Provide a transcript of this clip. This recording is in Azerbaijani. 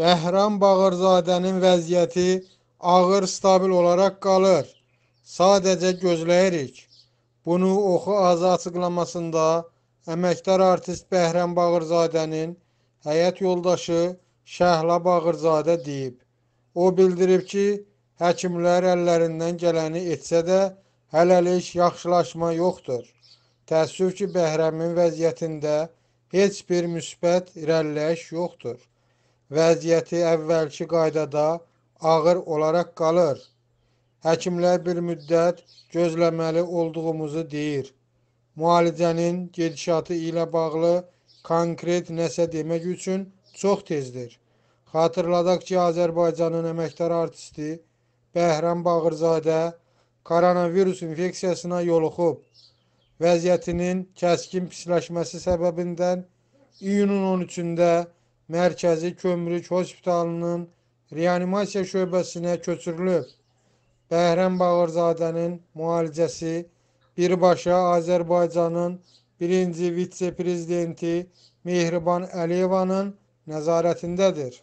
Bəhram Bağırzadənin vəziyyəti ağır stabil olaraq qalır. Sadəcə gözləyirik. Bunu Oxu Azı açıqlamasında əməkdar artist Bəhram Bağırzadənin həyat yoldaşı Şəhla Bağırzadə deyib. O bildirib ki, həkimlər əllərindən gələni etsə də hələlik yaxşılaşma yoxdur. Təəssüf ki, Bəhrəmin vəziyyətində heç bir müsbət irəliləyiş yoxdur vəziyyəti əvvəlki qaydada ağır olaraq qalır. Həkimlər bir müddət gözləməli olduğumuzu deyir. Müalicənin gedişatı ilə bağlı konkret nəsə demək üçün çox tezdir. Xatırladaq ki, Azərbaycanın əməkdar artisti Bəhrəm Bağırzadə koronavirus infeksiyasına yoluxub. Vəziyyətinin kəskin pisləşməsi səbəbindən iyunun 13-də Mərkəzi Kömrük Hospitalının reanimasiya şöbəsinə köçürülüb. Bəhrəm Bağırzadənin müalicəsi birbaşa Azərbaycanın birinci vitse-prezidenti Mehriban Əliyevanın nəzarətindədir.